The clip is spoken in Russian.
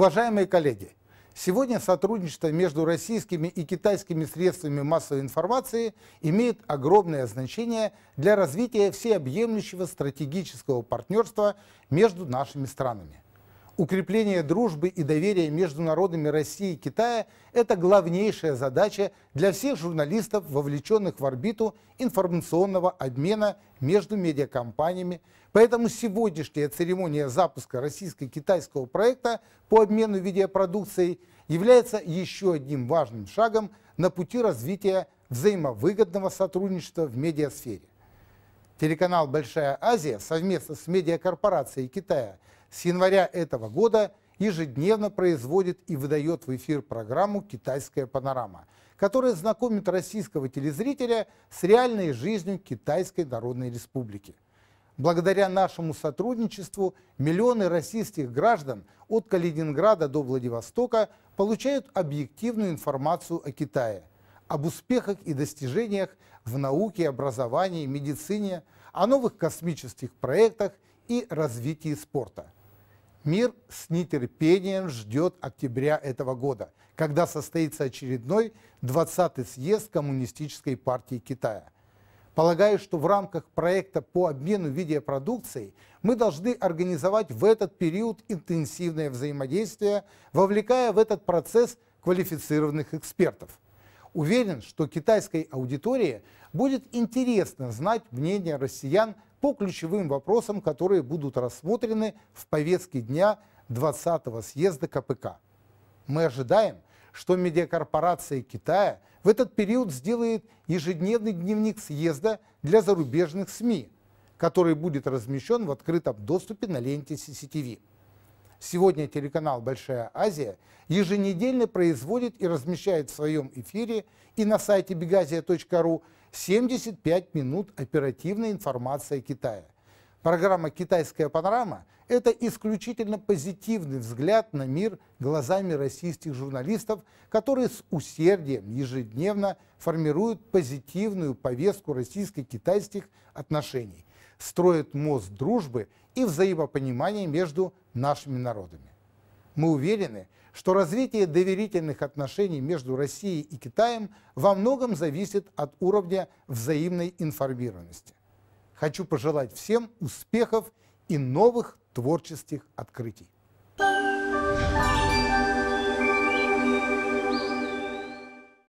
Уважаемые коллеги, сегодня сотрудничество между российскими и китайскими средствами массовой информации имеет огромное значение для развития всеобъемлющего стратегического партнерства между нашими странами. Укрепление дружбы и доверия между народами России и Китая – это главнейшая задача для всех журналистов, вовлеченных в орбиту информационного обмена между медиакомпаниями. Поэтому сегодняшняя церемония запуска российско-китайского проекта по обмену видеопродукцией является еще одним важным шагом на пути развития взаимовыгодного сотрудничества в медиасфере. Телеканал «Большая Азия» совместно с медиакорпорацией Китая с января этого года ежедневно производит и выдает в эфир программу «Китайская панорама», которая знакомит российского телезрителя с реальной жизнью Китайской Народной Республики. Благодаря нашему сотрудничеству миллионы российских граждан от Калининграда до Владивостока получают объективную информацию о Китае – об успехах и достижениях в науке, образовании, медицине, о новых космических проектах и развитии спорта. Мир с нетерпением ждет октября этого года, когда состоится очередной 20-й съезд Коммунистической партии Китая. Полагаю, что в рамках проекта по обмену видеопродукцией мы должны организовать в этот период интенсивное взаимодействие, вовлекая в этот процесс квалифицированных экспертов – Уверен, что китайской аудитории будет интересно знать мнение россиян по ключевым вопросам, которые будут рассмотрены в повестке дня 20-го съезда КПК. Мы ожидаем, что медиакорпорация Китая в этот период сделает ежедневный дневник съезда для зарубежных СМИ, который будет размещен в открытом доступе на ленте CCTV. Сегодня телеканал «Большая Азия» еженедельно производит и размещает в своем эфире и на сайте бегазия.ру 75 минут оперативной информации о Китае. Программа «Китайская панорама» – это исключительно позитивный взгляд на мир глазами российских журналистов, которые с усердием ежедневно формируют позитивную повестку российско-китайских отношений строит мост дружбы и взаимопонимания между нашими народами. Мы уверены, что развитие доверительных отношений между Россией и Китаем во многом зависит от уровня взаимной информированности. Хочу пожелать всем успехов и новых творческих открытий.